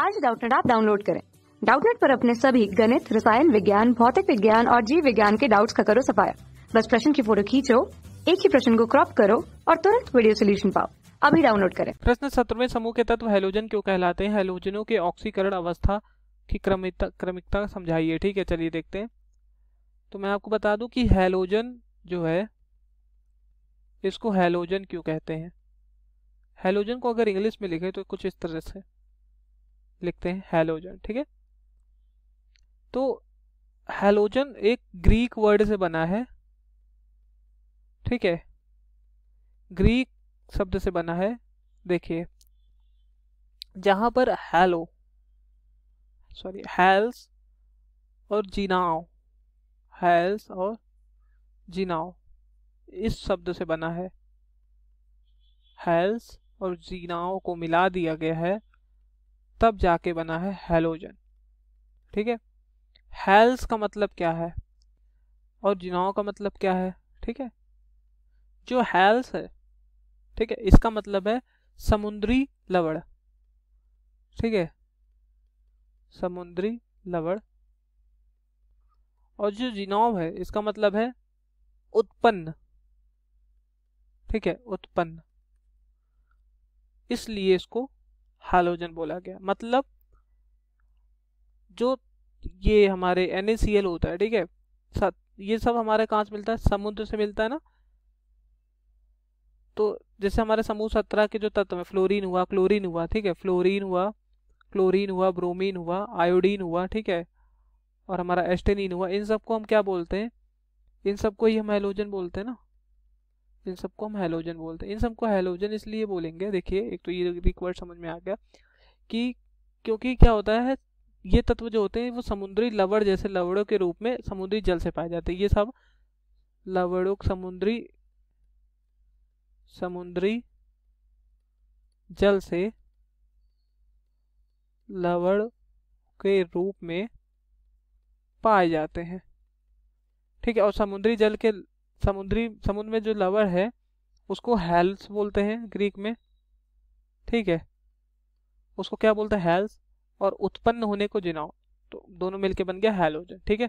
आज डाउटनेट आप डाउनलोड करें डाउटनेट पर अपने सभी गणित रसायन विज्ञान भौतिक विज्ञान और जीव विज्ञान के डाउट्स का करो सफाया बस प्रश्न की फोटो खींचो एक ही प्रश्न को क्रॉप करो और तुरंत वीडियो सोल्यूशन पाओ अभी डाउनलोड करें प्रश्न सत्र में समूह के तत्व हेलोजन क्यों कहलाते हैं हेलोजनों के ऑक्सीकरण अवस्था की क्रमिकता समझाइए ठीक है चलिए देखते हैं तो मैं आपको बता दूं कि हेलोजन जो है इसको हेलोजन क्यों कहते हैं हेलोजन को अगर इंग्लिश में लिखे तो कुछ इस तरह से लिखते हैं हेलोजन ठीक है तो हेलोजन एक ग्रीक वर्ड से बना है ठीक है ग्रीक शब्द से बना है देखिए जहां पर हेलो सॉरी हेल्स और जीनाओ हेल्स और जीनाओ इस शब्द से बना है हेल्स और जीनाओ को मिला दिया गया है तब जाके बना है हेलोजन ठीक है हेल्स का मतलब क्या है और जिनाओं का मतलब क्या है ठीक है जो हेल्स है ठीक है इसका मतलब है समुद्री लवड़ ठीक है समुद्री लवड़ और जो जिनाव है इसका मतलब है उत्पन्न ठीक है उत्पन्न इसलिए इसको हालोजन बोला गया मतलब जो ये हमारे एन होता है ठीक है ये सब हमारे कहाँ से मिलता है समुद्र से मिलता है ना तो जैसे हमारे समूह सत्रह के जो तत्व है फ्लोरीन हुआ क्लोरीन हुआ ठीक है फ्लोरीन हुआ क्लोरीन हुआ ब्रोमीन हुआ आयोडीन हुआ ठीक है और हमारा एस्टेनिन हुआ इन सबको हम क्या बोलते हैं इन सबको ही हम हेलोजन बोलते हैं ना इन सबको हम हेलोजन बोलते हैं इन सबको हेलोजन इसलिए बोलेंगे देखिए एक तो ये रिक्वर्ड समझ में आ गया कि क्योंकि क्या होता है ये तत्व जो होते हैं वो समुद्री लवड़ जैसे लवड़ों के रूप में समुद्री जल से पाए जाते हैं ये सब लवड़ों समुद्री समुद्री जल से लवड़ के रूप में पाए जाते हैं ठीक है और समुद्री जल के समुद्री समुद्र में जो लवर है उसको हेल्स बोलते हैं ग्रीक में ठीक है उसको क्या बोलते हैं हेल्स और उत्पन्न होने को जिनाओ तो दोनों मिलके बन गया हेलोजन ठीक है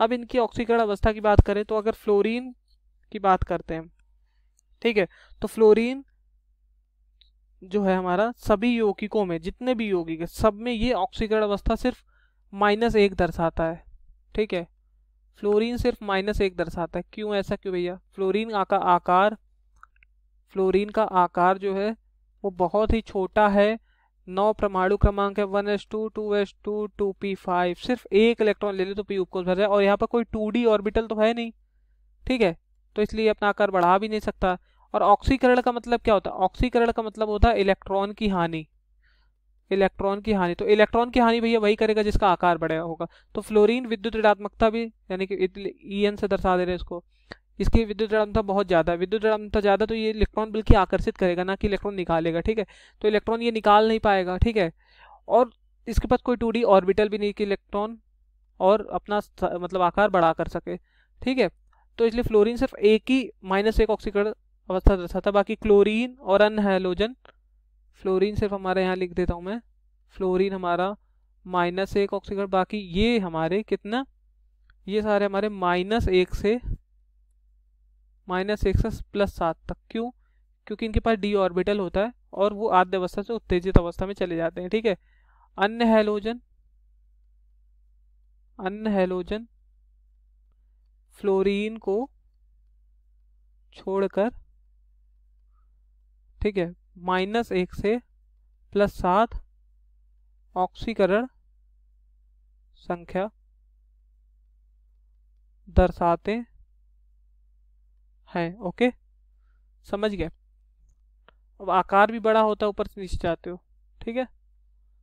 अब इनकी ऑक्सीकरण अवस्था की बात करें तो अगर फ्लोरीन की बात करते हैं ठीक है तो फ्लोरीन जो है हमारा सभी यौगिकों में जितने भी यौगिक है सब में ये ऑक्सीकरण अवस्था सिर्फ माइनस एक दर्शाता है ठीक है फ्लोरीन सिर्फ माइनस एक दर्शाता है क्यों ऐसा क्यों भैया फ्लोरीन का आकार फ्लोरीन का आकार जो है वो बहुत ही छोटा है नौ परमाणु क्रमांक है one s two two s two two p five सिर्फ एक इलेक्ट्रॉन ले ले तो पी उपकोष भर जाए और यहाँ पर कोई टू डी ऑर्बिटल तो है नहीं ठीक है तो इसलिए अपना आकार बढ़ा भी नहीं सकता और ऑक्सीकरण का मतलब क्या होता है ऑक्सीकरण का मतलब होता है इलेक्ट्रॉन की हानि इलेक्ट्रॉन की हानि तो इलेक्ट्रॉन की हानि भैया वही करेगा जिसका आकार बड़ा होगा तो फ्लोरीन विद्युत ऋणात्मकता भी यानी कि ई एन से दर्शा दे रहे हैं इसको इसकी विद्युत ऋणात्मकता बहुत ज़्यादा है विद्युत ऋणात्मकता ज़्यादा तो ये इलेक्ट्रॉन बल्कि आकर्षित करेगा ना कि इलेक्ट्रॉन निकालेगा ठीक है तो इलेक्ट्रॉन ये निकाल नहीं पाएगा ठीक है और इसके पास कोई टू ऑर्बिटल भी नहीं कि इलेक्ट्रॉन और अपना मतलब आकार बढ़ा कर सके ठीक है तो इसलिए फ्लोरीन सिर्फ एक ही माइनस एक ऑक्सीकरण अवस्था दर्शाता बाकी क्लोरीन और अनहैलोजन फ्लोरीन सिर्फ हमारे यहाँ लिख देता हूँ मैं फ्लोरीन हमारा माइनस एक ऑक्सीकरण बाकी ये हमारे कितना ये सारे हमारे माइनस एक से माइनस एक से प्लस सात तक क्यों क्योंकि इनके पास डी ऑर्बिटल होता है और वो आद्य अवस्था से उत्तेजित अवस्था में चले जाते हैं ठीक है अन्य हेलोजन अन्य हेलोजन फ्लोरीन को छोड़कर ठीक है माइनस एक से प्लस सात ऑक्सीकरण संख्या दर्शाते हैं ओके समझ गए अब आकार भी बड़ा होता है ऊपर से नीचे जाते हो ठीक है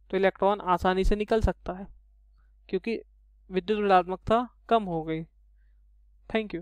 तो इलेक्ट्रॉन आसानी से निकल सकता है क्योंकि विद्युत ऋणात्मकता कम हो गई थैंक यू